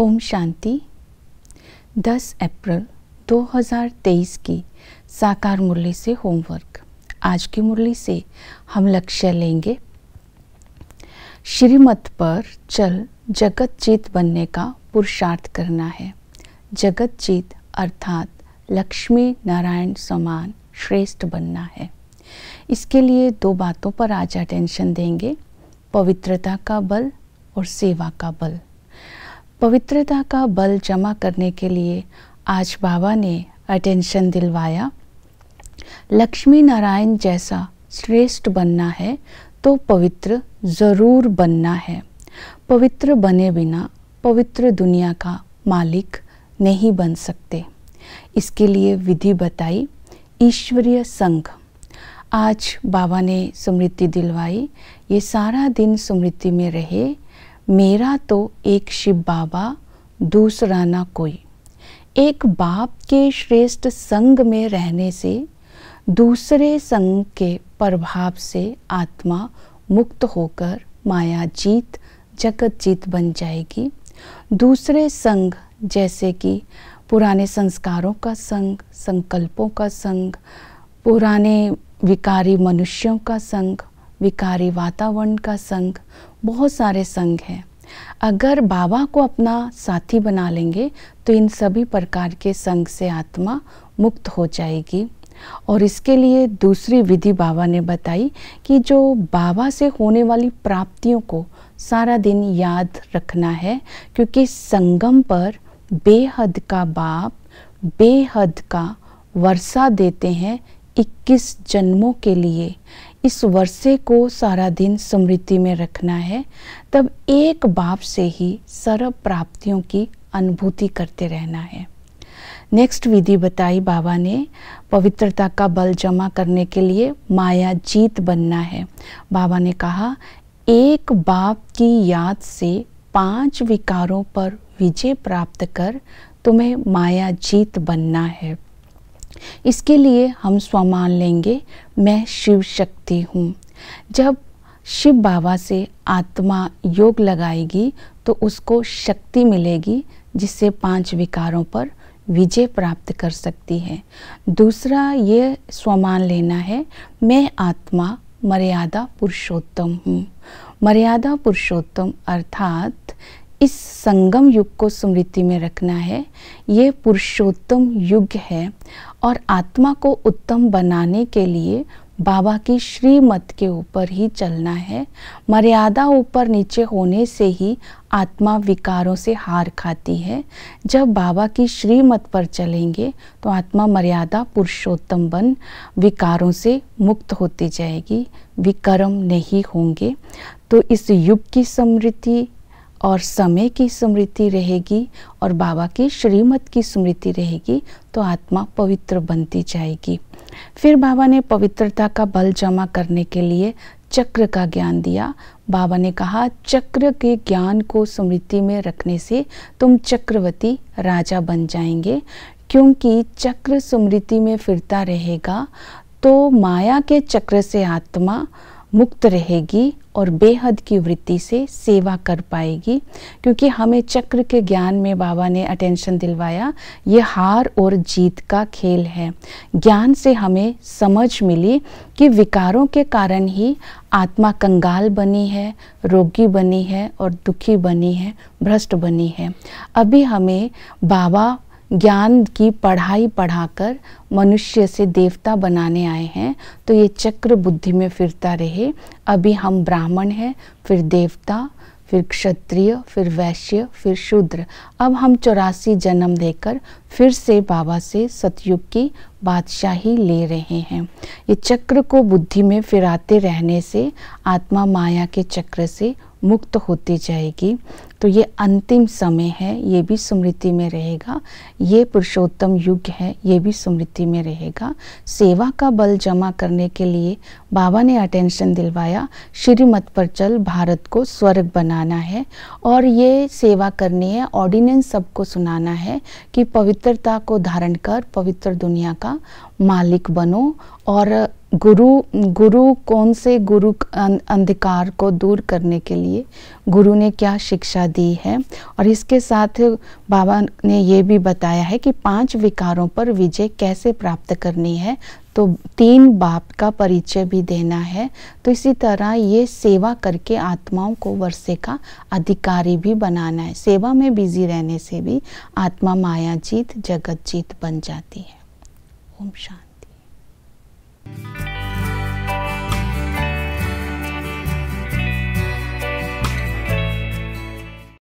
ओम शांति 10 अप्रैल 2023 की साकार मुरली से होमवर्क आज की मुरली से हम लक्ष्य लेंगे श्रीमत पर चल जगत चीत बनने का पुरुषार्थ करना है जगत चीत अर्थात लक्ष्मी नारायण समान श्रेष्ठ बनना है इसके लिए दो बातों पर आज अटेंशन देंगे पवित्रता का बल और सेवा का बल पवित्रता का बल जमा करने के लिए आज बाबा ने अटेंशन दिलवाया लक्ष्मी नारायण जैसा श्रेष्ठ बनना है तो पवित्र ज़रूर बनना है पवित्र बने बिना पवित्र दुनिया का मालिक नहीं बन सकते इसके लिए विधि बताई ईश्वरीय संघ आज बाबा ने स्मृति दिलवाई ये सारा दिन स्मृति में रहे मेरा तो एक शिव बाबा दूसरा ना कोई एक बाप के श्रेष्ठ संग में रहने से दूसरे संग के प्रभाव से आत्मा मुक्त होकर माया जीत जगत जीत बन जाएगी दूसरे संग जैसे कि पुराने संस्कारों का संग संकल्पों का संग पुराने विकारी मनुष्यों का संग विकारी वातावरण का संघ बहुत सारे संघ हैं अगर बाबा को अपना साथी बना लेंगे तो इन सभी प्रकार के संघ से आत्मा मुक्त हो जाएगी और इसके लिए दूसरी विधि बाबा ने बताई कि जो बाबा से होने वाली प्राप्तियों को सारा दिन याद रखना है क्योंकि संगम पर बेहद का बाप बेहद का वर्षा देते हैं 21 जन्मों के लिए इस वर्षे को सारा दिन समृद्धि में रखना है तब एक बाप से ही सर्व प्राप्तियों की अनुभूति करते रहना है नेक्स्ट विधि बताई बाबा ने पवित्रता का बल जमा करने के लिए माया जीत बनना है बाबा ने कहा एक बाप की याद से पांच विकारों पर विजय प्राप्त कर तुम्हें माया जीत बनना है इसके लिए हम स्वमान लेंगे मैं शिव शक्ति हूँ जब शिव बाबा से आत्मा योग लगाएगी तो उसको शक्ति मिलेगी जिससे पांच विकारों पर विजय प्राप्त कर सकती है दूसरा ये स्वमान लेना है मैं आत्मा मर्यादा पुरुषोत्तम हूँ मर्यादा पुरुषोत्तम अर्थात इस संगम युग को स्मृति में रखना है ये पुरुषोत्तम युग है और आत्मा को उत्तम बनाने के लिए बाबा की श्रीमत के ऊपर ही चलना है मर्यादा ऊपर नीचे होने से ही आत्मा विकारों से हार खाती है जब बाबा की श्रीमत पर चलेंगे तो आत्मा मर्यादा पुरुषोत्तम बन विकारों से मुक्त होती जाएगी विकर्म नहीं होंगे तो इस युग की समृद्धि और समय की स्मृति रहेगी और बाबा की श्रीमत की स्मृति रहेगी तो आत्मा पवित्र बनती जाएगी फिर बाबा ने पवित्रता का बल जमा करने के लिए चक्र का ज्ञान दिया बाबा ने कहा चक्र के ज्ञान को स्मृति में रखने से तुम चक्रवर्ती राजा बन जाएंगे क्योंकि चक्र स्मृति में फिरता रहेगा तो माया के चक्र से आत्मा मुक्त रहेगी और बेहद की वृत्ति से सेवा कर पाएगी क्योंकि हमें चक्र के ज्ञान में बाबा ने अटेंशन दिलवाया ये हार और जीत का खेल है ज्ञान से हमें समझ मिली कि विकारों के कारण ही आत्मा कंगाल बनी है रोगी बनी है और दुखी बनी है भ्रष्ट बनी है अभी हमें बाबा ज्ञान की पढ़ाई पढ़ाकर मनुष्य से देवता बनाने आए हैं तो ये चक्र बुद्धि में फिरता रहे अभी हम ब्राह्मण हैं फिर देवता फिर क्षत्रिय फिर वैश्य फिर शूद्र अब हम चौरासी जन्म लेकर फिर से बाबा से सतयुग की बादशाही ले रहे हैं ये चक्र को बुद्धि में फिराते रहने से आत्मा माया के चक्र से मुक्त होती जाएगी तो ये अंतिम समय है ये भी स्मृति में रहेगा ये पुरुषोत्तम युग है ये भी स्मृति में रहेगा सेवा का बल जमा करने के लिए बाबा ने अटेंशन दिलवाया श्रीमत पर चल भारत को स्वर्ग बनाना है और ये सेवा करनी है ऑर्डिनेंस सबको सुनाना है कि पवित्रता को धारण कर पवित्र दुनिया का मालिक बनो और गुरु गुरु कौन से गुरु अं, अंधकार को दूर करने के लिए गुरु ने क्या शिक्षा दी है और इसके साथ बाबा ने ये भी बताया है कि पांच विकारों पर विजय कैसे प्राप्त करनी है तो तीन बाप का परिचय भी देना है तो इसी तरह ये सेवा करके आत्माओं को वर्षे का अधिकारी भी बनाना है सेवा में बिजी रहने से भी आत्मा माया जीत जगत जीत बन जाती है ओम शांति